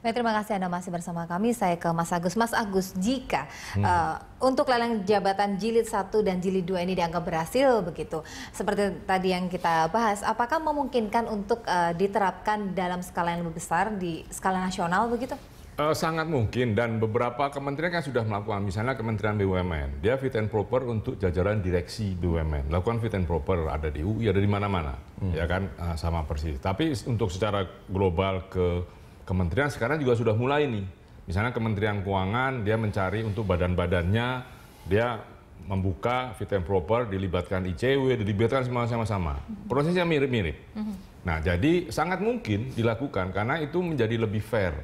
Baik, terima kasih Anda masih bersama kami. Saya ke Mas Agus. Mas Agus, jika hmm. uh, untuk lelang jabatan jilid 1 dan jilid 2 ini dianggap berhasil begitu, seperti tadi yang kita bahas, apakah memungkinkan untuk uh, diterapkan dalam skala yang lebih besar di skala nasional begitu? Uh, sangat mungkin dan beberapa kementerian kan sudah melakukan misalnya Kementerian BUMN dia fit and proper untuk jajaran direksi BUMN lakukan fit and proper ada di UI ada di mana-mana hmm. ya kan uh, sama persis tapi untuk secara global ke kementerian sekarang juga sudah mulai nih. Misalnya Kementerian Keuangan dia mencari untuk badan-badannya dia membuka fit and proper, dilibatkan ICW, dilibatkan semua sama-sama. Prosesnya mirip-mirip. Mhm. Nah, jadi sangat mungkin dilakukan karena itu menjadi lebih fair.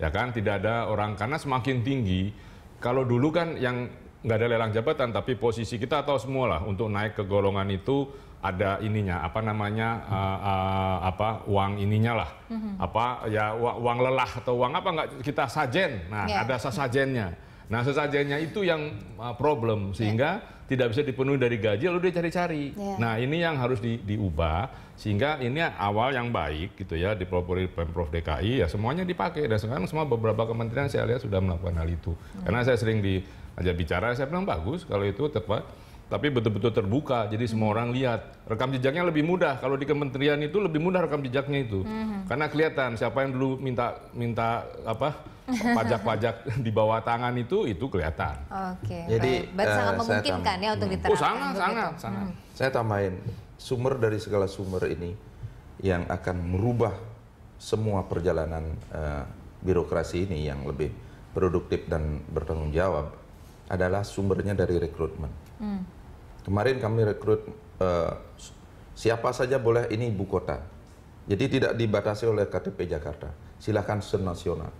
Ya kan, tidak ada orang karena semakin tinggi kalau dulu kan yang nggak ada lelang jabatan tapi posisi kita atau semualah untuk naik ke golongan itu ada ininya apa namanya uh, uh, apa uang ininya lah mm-hmm. apa ya uang lelah atau uang apa nggak kita sajen nah yeah. ada sesajennya nah sesajennya itu yang uh, problem sehingga yeah. tidak bisa dipenuhi dari gaji lalu dia cari-cari yeah. nah ini yang harus di, diubah sehingga ini awal yang baik gitu ya di pemprov DKI ya semuanya dipakai dan sekarang semua beberapa kementerian saya lihat sudah melakukan hal itu mm-hmm. karena saya sering diajak bicara saya bilang bagus kalau itu tepat tapi betul-betul terbuka jadi semua hmm. orang lihat rekam jejaknya lebih mudah kalau di kementerian itu lebih mudah rekam jejaknya itu hmm. karena kelihatan siapa yang dulu minta minta apa pajak-pajak di bawah tangan itu itu kelihatan oke okay, jadi baik. Uh, sangat memungkinkan ya untuk hmm. diterapkan oh sangat sangat itu. sangat hmm. saya tambahin sumber dari segala sumber ini yang akan merubah semua perjalanan uh, birokrasi ini yang lebih produktif dan bertanggung jawab adalah sumbernya dari rekrutmen hmm. Kemarin kami rekrut uh, siapa saja boleh ini ibu kota. Jadi tidak dibatasi oleh KTP Jakarta. Silahkan senasional.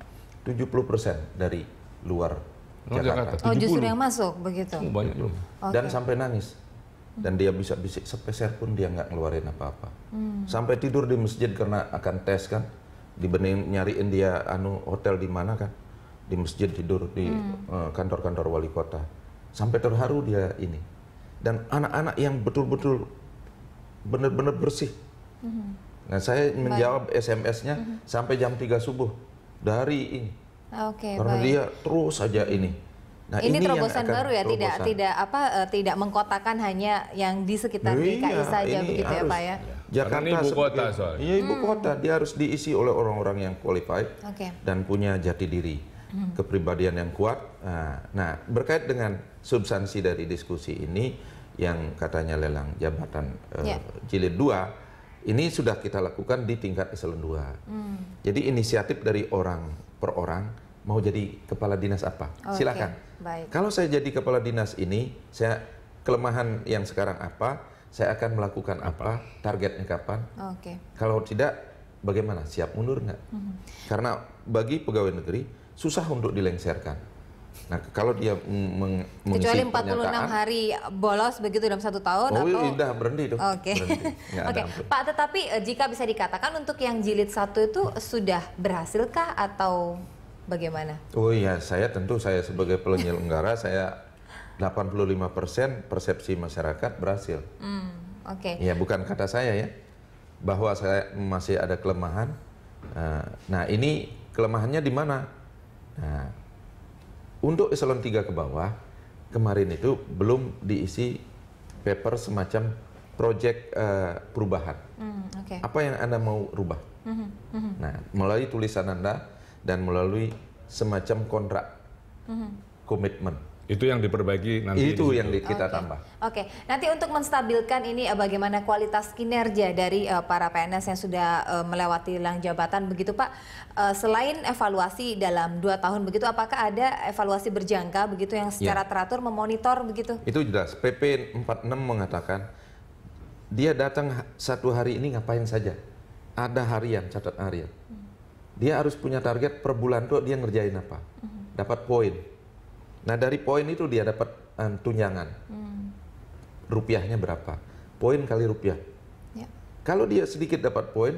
70% dari luar oh, Jakarta. Jakarta. Oh, justru yang masuk begitu. Oh, banyak belum. Okay. Dan sampai nangis. Dan dia bisa bisik sepeser pun dia nggak ngeluarin apa-apa. Hmm. Sampai tidur di masjid karena akan tes kan. Dibening nyariin dia anu hotel di mana kan. Di masjid tidur di hmm. Eh, kantor-kantor hmm. uh, kantor -kantor wali kota. Sampai terharu dia ini dan anak-anak yang betul-betul benar-benar bersih. Mm-hmm. Nah, saya menjawab SMS-nya mm-hmm. sampai jam 3 subuh dari ini. Oke, okay, Karena baik. dia terus saja ini. Nah, ini, ini terobosan baru ya, terobosan. tidak tidak apa uh, tidak mengkotakan hanya yang di sekitar iya, DKI saja begitu ya, harus, ya, Pak ya. Jakarta ini ibu kota soalnya. Iya, ibu hmm. kota dia harus diisi oleh orang-orang yang qualified okay. dan punya jati diri hmm. kepribadian yang kuat. Nah, nah, berkait dengan substansi dari diskusi ini yang katanya lelang jabatan uh, jilid 2 ini sudah kita lakukan di tingkat eselon 2. Hmm. Jadi inisiatif dari orang per orang mau jadi kepala dinas apa? Oh, Silakan. Baik. Kalau saya jadi kepala dinas ini, saya kelemahan yang sekarang apa? Saya akan melakukan apa? Targetnya kapan? Oke. Okay. Kalau tidak, bagaimana? Siap mundur nggak? -hmm. Karena bagi pegawai negeri susah untuk dilengsarkan. Nah, kalau dia meng mengisi Kecuali 46 hari bolos begitu dalam satu tahun oh, atau indah berhenti itu. Oke. Oke, Pak, tetapi eh, jika bisa dikatakan untuk yang jilid satu itu sudah berhasilkah atau bagaimana? Oh iya, saya tentu saya sebagai penyelenggara saya 85% persepsi masyarakat berhasil. Hmm, Oke. Okay. Ya, bukan kata saya ya. Bahwa saya masih ada kelemahan. Eh, nah, ini kelemahannya di mana? Nah, untuk eselon 3 ke bawah, kemarin itu belum diisi paper semacam proyek uh, eh, perubahan. Mm, okay. Apa yang Anda mau rubah? Mm -hmm, Nah, melalui tulisan Anda dan melalui semacam kontrak, mm -hmm. komitmen. Itu yang diperbaiki nanti. Itu di yang di, kita okay. tambah. Oke, okay. nanti untuk menstabilkan ini eh, bagaimana kualitas kinerja dari uh, para PNS yang sudah uh, melewati lang jabatan begitu Pak. Uh, selain evaluasi dalam dua tahun begitu, apakah ada evaluasi berjangka begitu yang ya. secara ya. teratur memonitor begitu? Itu jelas. PP 46 mengatakan dia datang satu hari ini ngapain saja. Ada harian, catat harian. Hmm. Dia harus punya target per bulan tuh dia ngerjain apa. Hmm. Dapat poin Nah dari poin itu dia dapat um, tunjangan. Hmm. Rupiahnya berapa? Poin kali rupiah. Ya. Kalau dia sedikit dapat poin,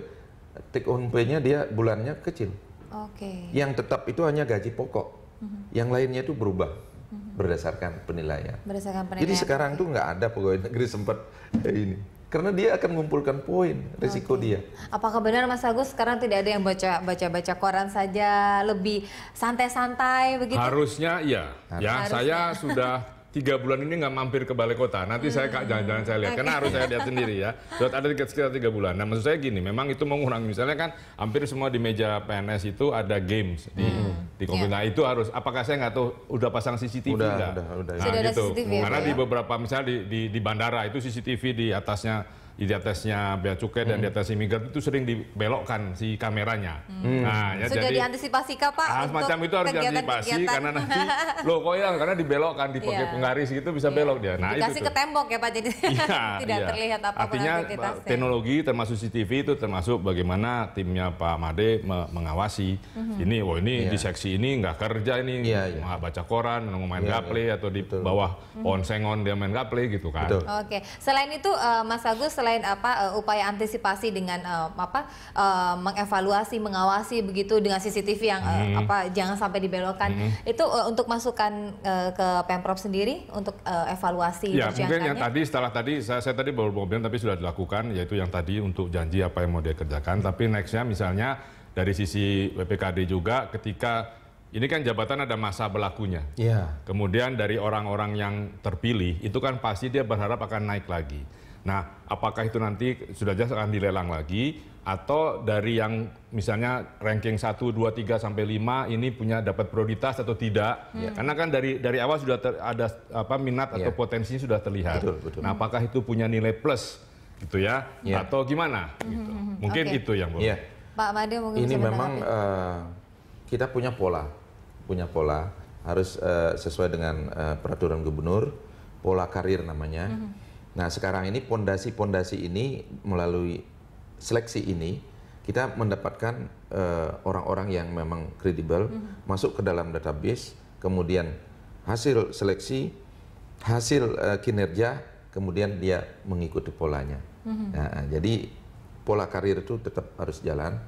take on pay-nya dia bulannya kecil. Okay. Yang tetap itu hanya gaji pokok. Hmm. Yang lainnya itu berubah hmm. berdasarkan penilaian. Berdasarkan penilaian. Jadi sekarang okay. tuh nggak ada pegawai negeri sempat eh, ini karena dia akan mengumpulkan poin risiko okay. dia. Apakah benar Mas Agus sekarang tidak ada yang baca baca baca koran saja lebih santai-santai begitu? Harusnya iya. Harus. Ya Harusnya. saya sudah tiga bulan ini nggak mampir ke balai kota. Nanti hmm. saya kak jangan jangan saya lihat, okay. karena harus saya lihat sendiri ya. Sudah ada sekitar tiga bulan. Nah maksud saya gini, memang itu mengurangi. Misalnya kan hampir semua di meja PNS itu ada games di hmm di kopi. Yeah. Nah itu harus. Apakah saya nggak tahu udah pasang CCTV udah, Udah, udah, Nah, Sudah gitu. CCTV, ya, Karena ya? di beberapa misalnya di, di, di bandara itu CCTV di atasnya di atasnya bea cukai hmm. dan di hmm. atas imigran itu sering dibelokkan si kameranya. Hmm. Nah, ya Sudah jadi diantisipasi kah Pak? Ah, semacam macam itu harus diantisipasi karena nanti loh kok ya karena dibelokkan dipakai yeah. penggaris gitu bisa yeah. belok dia. Nah, Dikasih itu ke tuh. tembok ya Pak jadi yeah, tidak yeah. terlihat apa Artinya eh, teknologi termasuk CCTV itu termasuk bagaimana timnya Pak Made mengawasi mm-hmm. ini wah oh, ini yeah. di seksi ini nggak kerja ini yeah, iya, iya. yeah. baca koran main yeah, iya. gaple yeah. atau di Betul. bawah mm-hmm. pohon sengon dia main gaple gitu kan. Oke. Okay. Selain itu uh, Mas Agus selain apa uh, upaya antisipasi dengan uh, apa uh, mengevaluasi, mengawasi begitu dengan CCTV yang hmm. apa jangan sampai dibelokkan. Hmm. Itu uh, untuk masukan uh, ke Pemprov sendiri untuk uh, evaluasi Ya, mungkin yang tadi setelah tadi saya, saya tadi baru mobil tapi sudah dilakukan yaitu yang tadi untuk janji apa yang mau dia kerjakan, tapi nextnya misalnya dari sisi BPKD juga ketika ini kan jabatan ada masa berlakunya. Yeah. Kemudian dari orang-orang yang terpilih itu kan pasti dia berharap akan naik lagi. Nah, apakah itu nanti sudah jelas akan dilelang lagi atau dari yang misalnya ranking 1, 2, 3 sampai 5 ini punya dapat prioritas atau tidak? Hmm. Karena kan dari dari awal sudah ter, ada apa minat yeah. atau iya. potensinya sudah terlihat. Betul, betul. Nah, apakah itu punya nilai plus gitu ya yeah. atau gimana hmm, gitu. Hmm, hmm. mungkin okay. itu yang boleh. Yeah. Pak Made mungkin Ini memang uh, kita punya pola, punya pola harus uh, sesuai dengan uh, peraturan gubernur, pola karir namanya. Hmm Nah sekarang ini pondasi-pondasi ini melalui seleksi ini kita mendapatkan eh, orang-orang uh, yang memang kredibel mm-hmm. masuk ke dalam database, kemudian hasil seleksi, hasil uh, kinerja, kemudian dia mengikuti polanya. Mm-hmm. Nah, eh, jadi pola karir itu tetap harus jalan,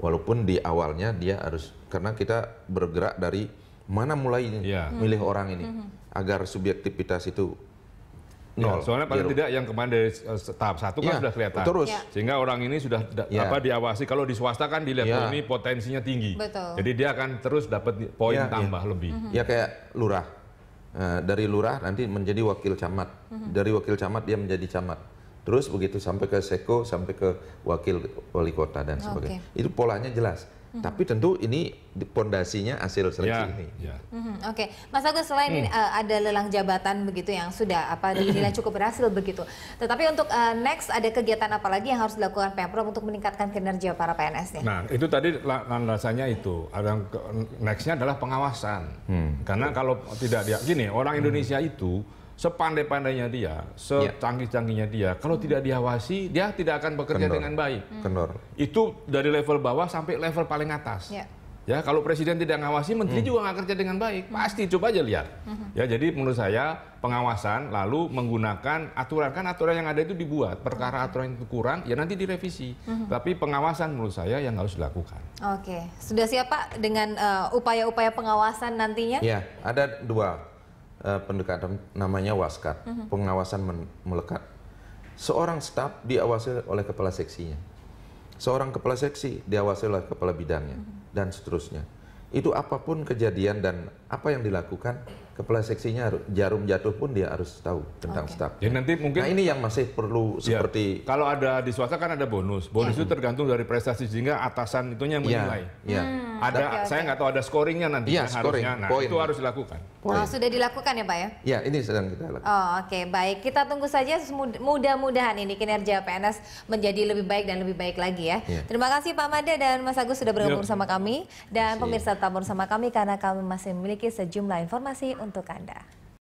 walaupun di awalnya dia harus karena kita bergerak dari mana mulai yeah. milih mm-hmm. orang ini mm-hmm. agar subjektivitas itu nol. Iya, soalnya paling tidak yang kemarin dari uh, tahap satu kan ya, sudah kelihatan. Terus. Ya. Sehingga orang ini sudah ya. apa diawasi. Kalau di swasta kan dilihat ya. oh, ini potensinya tinggi. Betul. Jadi dia akan terus dapat poin ya, tambah ya. lebih. Ya kayak lurah. Uh, dari lurah nanti menjadi wakil camat. Mm -hmm. Dari wakil camat dia menjadi camat. Terus begitu sampai ke seko, sampai ke wakil wali kota dan oh, sebagainya. Okay. Itu polanya jelas -hmm. Tapi tentu ini pondasinya hasil seleksi yeah. ini. Yeah. Mm -hmm. Oke, okay. Mas Agus selain mm. uh, ada lelang jabatan begitu yang sudah apa dinilai cukup berhasil begitu. Tetapi untuk uh, next ada kegiatan apa lagi yang harus dilakukan Pemprov untuk meningkatkan kinerja para PNS-nya? Nah, itu tadi landasannya itu. Ada nextnya adalah pengawasan. Hmm. Karena kalau tidak dia gini, orang Indonesia hmm. itu sepandai-pandainya dia, ya. secanggih-canggihnya dia, kalau hmm. tidak diawasi, dia tidak akan bekerja Kendor. dengan baik. Hmm. Kendor. Itu dari level bawah sampai level paling atas. Ya, ya kalau presiden tidak ngawasi, menteri hmm. juga nggak kerja dengan baik. Hmm. Pasti coba aja lihat. Ya, jadi menurut saya pengawasan lalu menggunakan aturan kan aturan yang ada itu dibuat. Perkara aturan yang kurang, ya nanti direvisi. Hmm. Tapi pengawasan menurut saya yang harus dilakukan. Oke, sudah siap Pak dengan eh, upaya-upaya uh, upaya -upaya pengawasan nantinya? Ya, ada dua uh, eh, pendekatan namanya waskat, mm -hmm. pengawasan melekat. Seorang staf diawasi oleh kepala seksinya, seorang kepala seksi diawasi oleh kepala bidangnya, mm -hmm. dan seterusnya. Itu apapun kejadian dan apa yang dilakukan, kepala seksinya jarum jatuh pun dia harus tahu tentang okay. staf. Jadi nanti mungkin nah ini yang masih perlu ya, seperti kalau ada di swasta kan ada bonus, bonus ya. itu mhm. tergantung dari prestasi sehingga atasan itunya yang iya, menilai. Ya, ya. Hmm ada, okay, okay. saya nggak tahu ada scoringnya nanti. ya scoring. Harusnya. Nah, itu harus dilakukan. Point. Oh, sudah dilakukan ya Pak ya? ya ini sedang kita lakukan. Oh, oke. Okay. Baik, kita tunggu saja mudah-mudahan ini kinerja PNS menjadi lebih baik dan lebih baik lagi ya. ya. Terima kasih Pak Mada dan Mas Agus sudah bergabung bersama iya. kami. Dan pemirsa tabur sama kami karena kami masih memiliki sejumlah informasi untuk Anda.